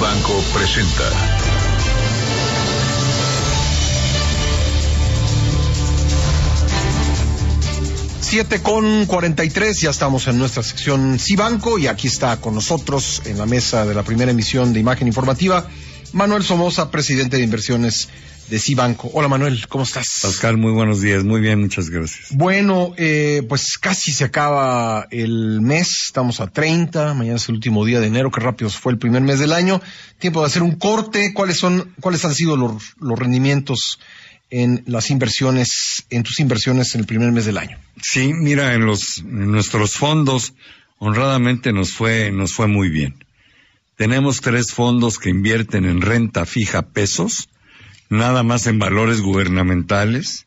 Banco presenta. Siete con cuarenta y tres, ya estamos en nuestra sección Cibanco y aquí está con nosotros en la mesa de la primera emisión de imagen informativa Manuel Somoza, presidente de inversiones de Cibanco. Hola Manuel, ¿cómo estás? Pascal, muy buenos días, muy bien, muchas gracias. Bueno, eh, pues casi se acaba el mes, estamos a 30, mañana es el último día de enero, Qué rápido fue el primer mes del año. Tiempo de hacer un corte, ¿cuáles son, cuáles han sido los, rendimientos en las inversiones, en tus inversiones en el primer mes del año? Sí, mira, en los, nuestros fondos, honradamente nos fue, nos fue muy bien. Tenemos tres fondos que invierten en renta fija pesos, nada más en valores gubernamentales,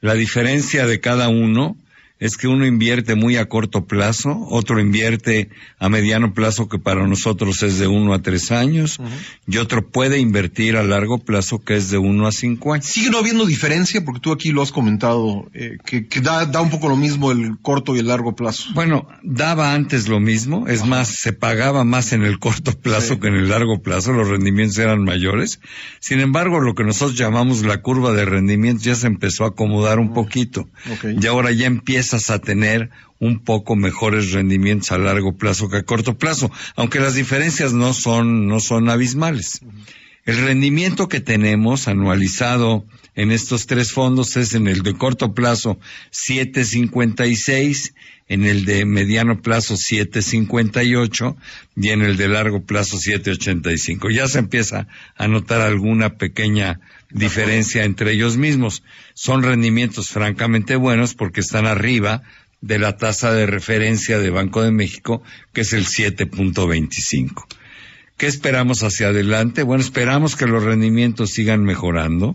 la diferencia de cada uno es que uno invierte muy a corto plazo, otro invierte a mediano plazo que para nosotros es de uno a tres años, y otro puede invertir a largo plazo que es de uno a cinco años. Sigue no habiendo diferencia porque tú aquí lo has comentado, eh, que, da, un poco lo mismo el corto y el largo plazo. Bueno, daba antes lo mismo, es más, se pagaba más en el corto plazo que en el largo plazo, los rendimientos eran mayores. Sin embargo, lo que nosotros llamamos la curva de rendimientos ya se empezó a acomodar un ah, poquito y ahora ya empieza a tener un poco mejores rendimientos a largo plazo que a corto plazo, aunque las diferencias no son, no son abismales. El rendimiento que tenemos anualizado en estos tres fondos es en el de corto plazo 7.56, en el de mediano plazo 7.58 y en el de largo plazo 7.85. Ya se empieza a notar alguna pequeña diferencia entre ellos mismos. Son rendimientos francamente buenos porque están arriba de la tasa de referencia de Banco de México, que es el 7.25. ¿Qué esperamos hacia adelante? Bueno, esperamos que los rendimientos sigan mejorando.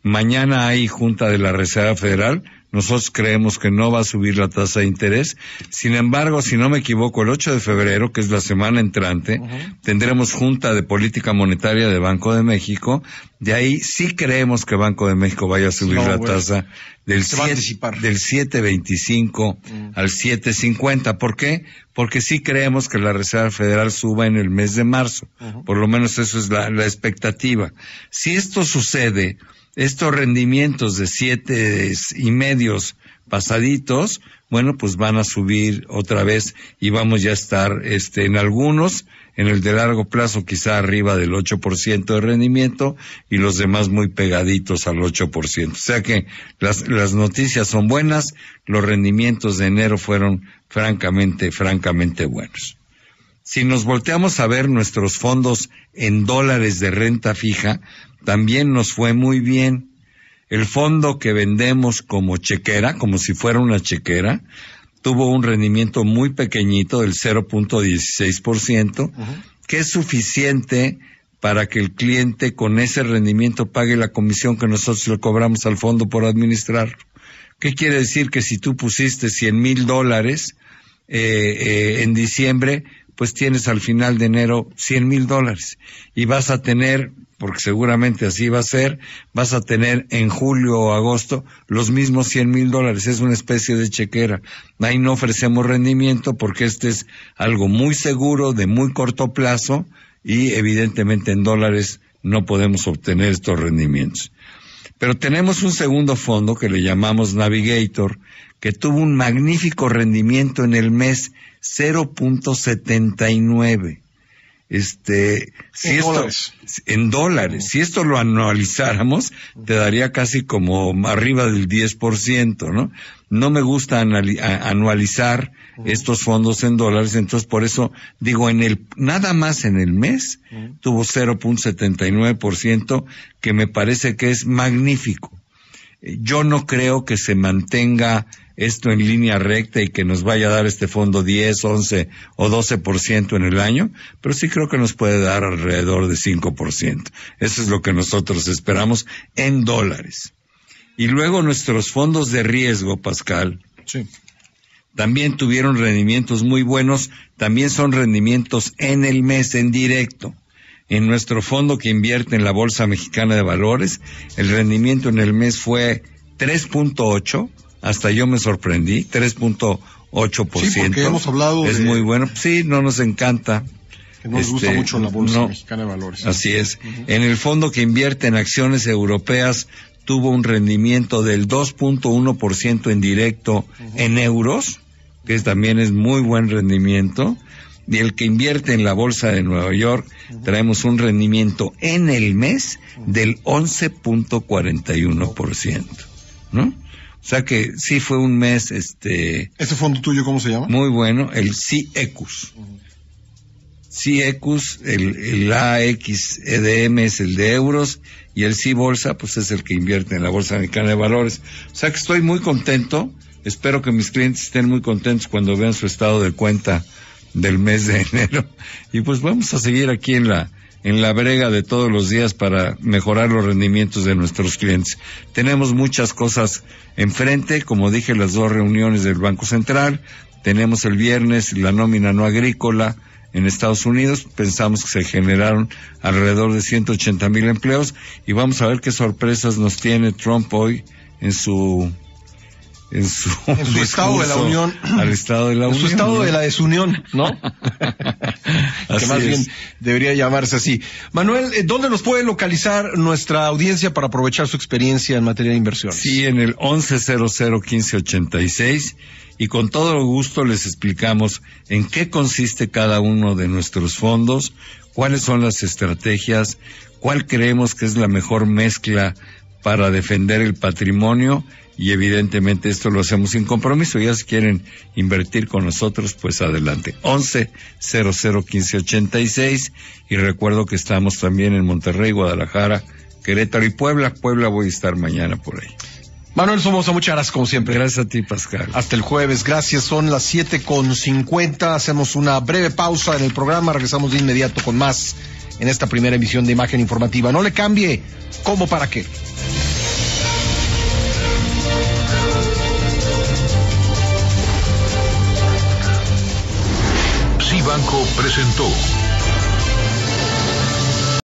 Mañana hay Junta de la Reserva Federal nosotros creemos que no va a subir la tasa de interés. Sin embargo, si no me equivoco, el 8 de febrero, que es la semana entrante, tendremos junta de política monetaria de Banco de México. De ahí sí creemos que Banco de México vaya a subir la tasa del, del 7.25 mm. al 7.50. ¿Por qué? Porque sí creemos que la Reserva Federal suba en el mes de marzo. Por lo menos eso es la expectativa. Si esto sucede, estos rendimientos de siete y medios pasaditos, bueno, pues van a subir otra vez y vamos ya a estar este, en algunos, en el de largo plazo quizá arriba del 8% de rendimiento y los demás muy pegaditos al 8%. O sea que las noticias son buenas, los rendimientos de enero fueron francamente, francamente buenos. Si nos volteamos a ver nuestros fondos en dólares de renta fija, también nos fue muy bien. El fondo que vendemos como chequera, como si fuera una chequera, tuvo un rendimiento muy pequeñito del 0.16%, que es suficiente para que el cliente con ese rendimiento pague la comisión que nosotros le cobramos al fondo por administrar. ¿Qué quiere decir que si tú pusiste 100 mil dólares eh, eh, en diciembre, pues tienes al final de enero 100 mil dólares. Y vas a tener, porque seguramente así va a ser, vas a tener en julio o agosto los mismos 100 mil dólares. Es una especie de chequera. Ahí no ofrecemos rendimiento porque este es algo muy seguro, de muy corto plazo y evidentemente en dólares no podemos obtener estos rendimientos. Pero tenemos un segundo fondo que le llamamos Navigator, que tuvo un magnífico rendimiento en el mes 0.79. Este, en dólares. en dólares, si esto lo anualizáramos, te daría casi como arriba del 10%, ¿no? No me gusta anualizar estos fondos en dólares, entonces por eso digo, en el, nada más en el mes, tuvo 0.79%, que me parece que es magnífico. Eh, yo no creo que se mantenga esto en línea recta y que nos vaya a dar este fondo 10, 11 o 12% en el año, pero sí creo que nos puede dar alrededor de 5%. Eso es lo que nosotros esperamos en dólares. Y luego nuestros fondos de riesgo, Pascal. También tuvieron rendimientos muy buenos, también son rendimientos en el mes, en directo. En nuestro fondo que invierte en la Bolsa Mexicana de Valores, el rendimiento en el mes fue 3.8, hasta yo me sorprendí, 3.8%. Sí, porque hemos hablado Es muy bueno, sí, no nos encanta. nos gusta este, mucho la Bolsa Mexicana de Valores. Así es. En el fondo que invierte en acciones europeas tuvo un rendimiento del 2.1% en directo en euros, que también es muy buen rendimiento, y el que invierte en la bolsa de Nueva York, traemos un rendimiento en el mes del 11.41%, ¿no? O sea que sí fue un mes, este... ¿Ese fondo tuyo cómo se llama? Muy bueno, el CIECUS. CIECUS, el, el AXEDM es el de euros y el CI Bolsa, pues es el que invierte en la Bolsa Americana de Valores. O sea que estoy muy contento, espero que mis clientes estén muy contentos cuando vean su estado de cuenta del mes de enero. Y pues vamos a seguir aquí en la, en la brega de todos los días para mejorar los rendimientos de nuestros clientes. Tenemos muchas cosas enfrente, como dije, las dos reuniones del Banco Central, tenemos el viernes la nómina no agrícola en Estados Unidos, pensamos que se generaron alrededor de 180 mil empleos y vamos a ver qué sorpresas nos tiene Trump hoy en su en su, estado de la unión. estado en su estado de la desunión, ¿no? que más bien debería llamarse así. Manuel, eh, ¿dónde nos puede localizar nuestra audiencia para aprovechar su experiencia en materia de inversiones? Sí, en el 11001586 y con todo gusto les explicamos en qué consiste cada uno de nuestros fondos, cuáles son las estrategias, cuál creemos que es la mejor mezcla para defender el patrimonio y evidentemente esto lo hacemos sin compromiso. Ya si quieren invertir con nosotros, pues adelante. 11 00 86 y recuerdo que estamos también en Monterrey, Guadalajara, Querétaro y Puebla. Puebla voy a estar mañana por ahí. Manuel Somoza, muchas gracias como siempre. Gracias a ti, Pascal. Hasta el jueves, gracias. Son las siete con cincuenta. Hacemos una breve pausa en el programa. Regresamos de inmediato con más en esta primera emisión de Imagen Informativa. No le cambie. ¿Cómo para qué? Banco presentó.